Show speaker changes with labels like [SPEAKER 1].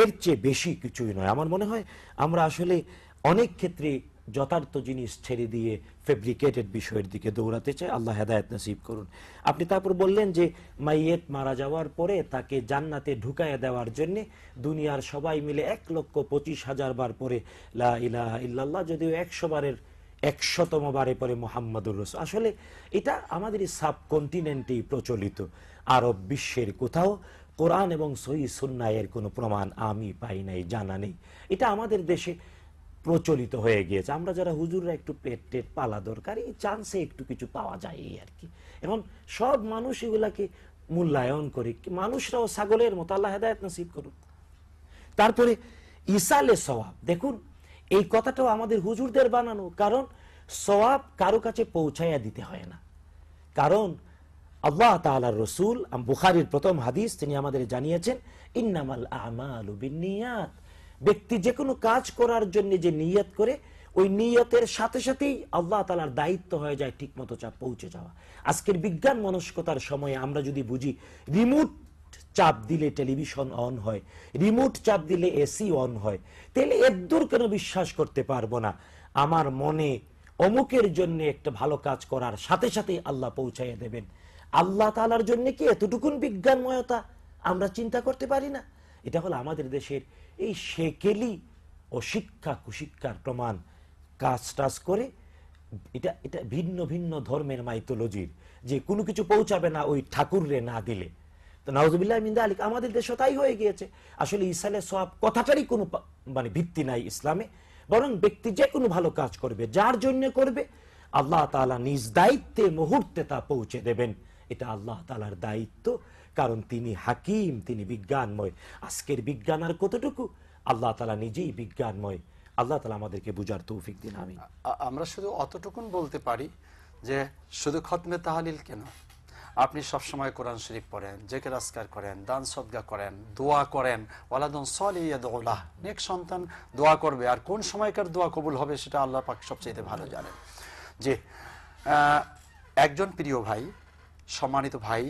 [SPEAKER 1] এর চেয়ে বেশি কিছুই নয় আমার মনে হয় আমরা আসলে অনেক ক্ষেত্রে যথার্থ জিনিস ছেড়ে দিয়ে ফেব্রিকেটেড বিষয়ের দিকে দৌড়াতে চাই আল্লাহ হেদায়ত নসিব করুন আপনি তারপর বললেন যে মাইয়েত মারা যাওয়ার পরে তাকে জান্নাতে ঢুকাইয়া দেওয়ার জন্য দুনিয়ার সবাই মিলে এক লক্ষ পঁচিশ হাজার বার পরে লা ইলাহা ইল্লাল্লাহ যদিও একশো বারের একশতম বারে পরে মোহাম্মদুর রসুল আসলে এটা আমাদের কন্টিনেন্টেই প্রচলিত আরব বিশ্বের কোথাও কোরআন এবং সহি সুন্নায়ের কোনো প্রমাণ আমি পাই নাই জানা নেই এটা আমাদের দেশে প্রচলিত হয়ে গিয়েছে আমরা যারা হুজুররা একটু পেট টেট পালা দরকার এই চান্সে একটু কিছু পাওয়া যায় এই আর কি এবং সব মানুষ এগুলাকে মূল্যায়ন করে মানুষরাও ছাগলের মতো আল্লাহ হেদায়ত নসিব করুক তারপরে ইসালে সবাব দেখুন এই কথাটাও আমাদের হুজুরদের বানানো কারণ সবাব কারো কাছে পৌঁছাইয়া দিতে হয় না কারণ আল্লাহ তালার রসুল বুখারির প্রথম হাদিস তিনি আমাদের জানিয়েছেন ইন্নামাল আমাল ব্যক্তি যে কোনো কাজ করার জন্য যে নিয়ত করে ওই নিয়তের সাথে সাথেই আল্লাহ তালার দায়িত্ব হয়ে যায় ঠিক মতো চাপ পৌঁছে যাওয়া আজকের বিজ্ঞান মনস্কতার সময়ে আমরা যদি বুঝি রিমোট চাপ দিলে টেলিভিশন অন হয় রিমোট চাপ দিলে এসি অন হয় তাহলে এদূর কেন বিশ্বাস করতে পারবো না আমার মনে অমুকের জন্য একটা ভালো কাজ করার সাথে সাথেই আল্লাহ পৌঁছাইয়া দেবেন আল্লাহ তালার জন্য কি এতটুকুন বিজ্ঞানময়তা আমরা চিন্তা করতে পারি না এটা হলো আমাদের দেশের এই সেকেলি অশিক্ষা কুশিক্ষার প্রমাণ কাজ টাজ করে এটা এটা ভিন্ন ভিন্ন ধর্মের মাইথোলজির যে কোনো কিছু পৌঁছাবে না ওই ঠাকুররে না দিলে তো নওয়াজবিল্লাহ মিন্দা আলিক আমাদের দেশে তাই হয়ে গিয়েছে আসলে ইসালে সব কথাটারই কোনো মানে ভিত্তি নাই ইসলামে বরং ব্যক্তি যে কোনো ভালো কাজ করবে যার জন্য করবে আল্লাহ তালা নিজ দায়িত্বে মুহূর্তে তা পৌঁছে দেবেন এটা আল্লাহ তালার দায়িত্ব কারণ তিনি হাকিম তিনি বিজ্ঞানময় আজকের বিজ্ঞান আর কতটুকু আল্লাহ তালা নিজেই বিজ্ঞানময় আল্লাহ তালা আমাদেরকে বুঝার তৌফিক দিন আমি
[SPEAKER 2] আমরা শুধু অতটুকুন বলতে পারি যে শুধু খতমে তাহালিল কেন আপনি সবসময় কোরআন শরীফ পড়েন জেকে রাস্কার করেন দান সদ্গা করেন দোয়া করেন ওয়ালাদন সলিয়াদৌলাহ নেক সন্তান দোয়া করবে আর কোন সময়কার দোয়া কবুল হবে সেটা আল্লাহ পাক সবচেয়ে ভালো জানেন যে একজন প্রিয় ভাই সম্মানিত ভাই